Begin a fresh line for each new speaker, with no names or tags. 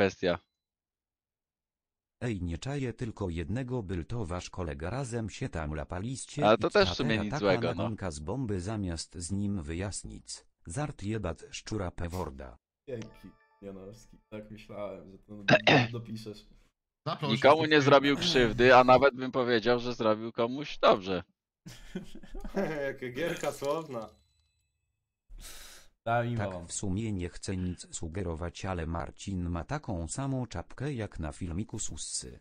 kwestia. Ej, nie czaję tylko jednego, był to wasz kolega, razem się tam lapaliście Ale to i też w sumie nic złego, no. nagonka z bomby zamiast z nim
wyjaśnić. Zart jebat szczura peworda.
Dzięki, Janowski. Tak myślałem, że to dopiszesz. Nikomu nie zrobił krzywdy,
a nawet bym powiedział, że zrobił komuś dobrze.
Jaka gierka słowna.
Tak w sumie nie chcę nic sugerować ale Marcin ma taką samą czapkę jak na filmiku Sussy.